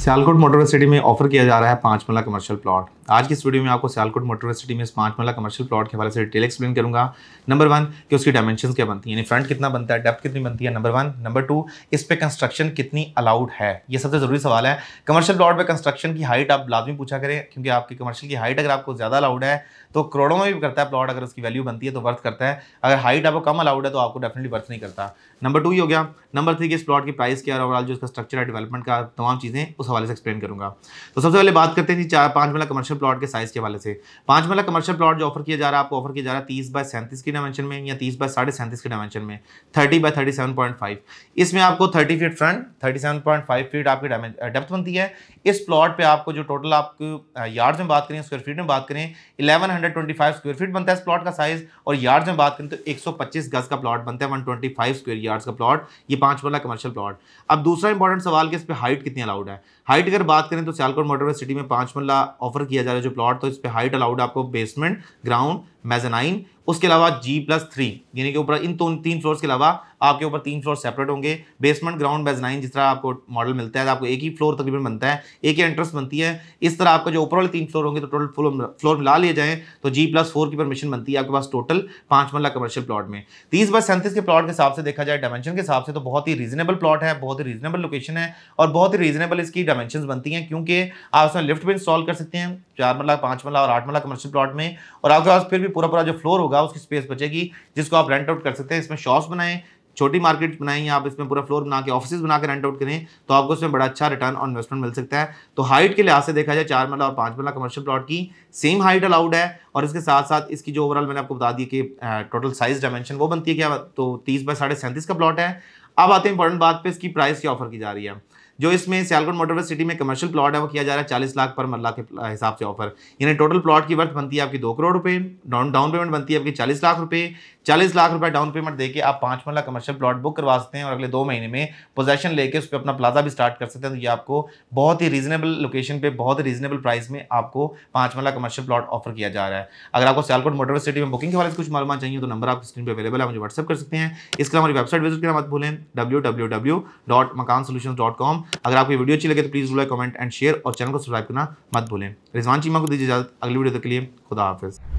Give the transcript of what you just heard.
Sialkot motor city में offer किया जा रहा है पाँच मल्ला कमर्शियल प्लॉट आज की इस वीडियो में आपको सियालकोट मोटर सिटी में इस पाँच मल्ला कमर्शियल प्लॉट के हवाले से डिटेल एक्सप्लेन करूंगा नंबर वन कि उसकी डायमेंशन क्या बनती है यानी फ्रंट कितना बनता है डेप्थ कितनी बनती है नंबर वन नंबर टू इस पर कंस्ट्रक्शन कितनी अलाउड है ये सबसे ज़रूरी सवाल है कमर्शियल प्लॉट पर कंस्ट्रक्शन की हाइट आप लाजमी पूछा करें क्योंकि आपकी कमर्शियल की हाइट अगर आपको ज़्यादा अलाउड है तो करोड़ों में भी करता है प्लॉट अगर उसकी वैल्यू बनती है तो वर्थ करता है अगर हाइट आपको कम अलाउड है तो आपको डेफिनेटली वर्थ नहीं करता नंबर टू ही हो गया नंबर थ्री कि इस प्लॉट की प्राइस क्या है ओवरऑल जो उसका स्ट्रक्चर है डेवलपमेंट का तमाम चीज़ें उस हवाले से एक्सप्लेन करूंगा तो सबसे पहले बात करते हैं जी चार पांच मिला कमर्शियल प्लॉट के साइज़ के हवाले से पांच मिला कमर्शियल प्लॉट जो ऑफर किया जा रहा है आपको ऑफर किया जा रहा है तीस बाय सैंतीस की डायमेंशन में या तीस बाय साढ़े सैंतीस की डायमेंशन में thirty by thirty seven point five इसमें आपको thirty feet front thirty seven point five feet आपकी डेप्थ बनती है इस प्लॉट पर आपको जो टोटल आपको यार्ड में बात करें स्क्वेयर फीट में बात करें eleven hundred twenty five square feet बनता है इस प्लॉट का साइज़ और यार्ड में बात करें तो एक सौ पच्चीस गज का प्लॉट बनता है one twenty five square yard का प्लॉट ये पांच वाला कमर्शियल प्लॉट अब दूसरा इंपॉर्टेंट सवाल कि इस पर हाइट कितनी अलाउड है हाइट अगर बात करें तो सियालकोट मोटरवे सिटी में पांच मल्ला ऑफर किया जा रहा है जो प्लॉट तो इस पर हाइट अलाउड आपको बेसमेंट ग्राउंड मेजानाइन उसके अलावा जी प्लस थ्री यानी कि ऊपर इन तो तीन फ्लोर्स के अलावा आपके ऊपर तीन फ्लोर सेपरेट होंगे बेसमेंट ग्राउंड बेज नाइन जिस तरह आपको मॉडल मिलता है आपको एक ही फ्लोर तकरीबन बनता है एक ही एंट्रेंस बनती है इस तरह आपका जो ऊपर वाले तीन फ्लोर होंगे तो टोटल फ्लोर फ्लोर मिला लिए जाएँ तो जी प्लस फोर की परमिशन बनती है आपके पास टोटल पाँच मरला कमर्शियल प्लॉट में तीस बाय सैंतीस के प्लॉट के हिसाब से देखा जाए डायमेंशन के हिसाब से तो बहुत ही रीजनेबल प्लॉट है बहुत ही रीजनेबल लोकेशन है और बहुत ही रीजनेबल इसकी डायमेंशन बनती हैं क्योंकि आप उसमें लिफ्ट भी इंस्टॉल कर सकते हैं चार मरला पाँच मरला और आठ मरला कमर्शियल प्लॉट में और आपके पास फिर भी पूरा पूरा जो फ्लोर होगा होगा उसकी स्पेस बचेगी जिसको आप रेंट आउट कर सकते हैं इसमें शॉप्स बनाएं छोटी मार्केट बनाएं या आप इसमें पूरा फ्लोर बना के ऑफिस बना के रेंट आउट करें तो आपको इसमें बड़ा अच्छा रिटर्न और इन्वेस्टमेंट मिल सकता है तो हाइट के लिहाज से देखा जाए चार मरला और पाँच मरला कमर्शियल प्लॉट की सेम हाइट अलाउड है और इसके साथ साथ इसकी जो ओवरऑल मैंने आपको बता दी कि टोटल साइज डायमेंशन वो बनती है क्या तो तीस बाय साढ़े का प्लॉट है अब आते हैं इंपॉर्टेंट बात पे इसकी प्राइस की ऑफर की जा रही है जो इसमें सियालकोट मोटरवे सिटी में कमर्शियल प्लॉट है वो किया जा रहा है चालीस लाख पर मरला के हिसाब से ऑफर यानी टोटल प्लॉट की वर्थ बनती है आपकी दो करोड़ रुपए डाउन डाउन पेमेंट बनती है आपकी चालीस लाख रुपए चालीस लाख रुपए डाउन पेमेंट देके आप पांच मरला कमर्शियल प्लॉट बुक करवा सकते हैं और अगले दो महीने में पोजेशन लेके उस पर अपना प्लाजा भी स्टार्ट कर सकते हैं तो ये आपको बहुत ही रीजनेबल लोकेशन पर बहुत ही रीजनेबल प्राइस में आपको पांच मरला कमर्शियल प्लॉट ऑफर किया जा रहा है अगर आपको सियालकोट मोटरवे सिटी में बुकिंग के बारे में कुछ मालूम चाहिए तो नंबर आप स्क्रीन पर अवेलेबल है मुझे व्हाट्सअप कर सकते हैं इसके अलावा हमारी वेबसाइट विजिट करना मत भूलें www.makansolutions.com अगर आपको वीडियो अच्छी लगे तो please like comment and share और चैनल को सब्सक्राइब करना मत भूलें रिजवान चीमा को दीजिए इजाजत अगली वीडियो तक के लिए खुदा हाफिज़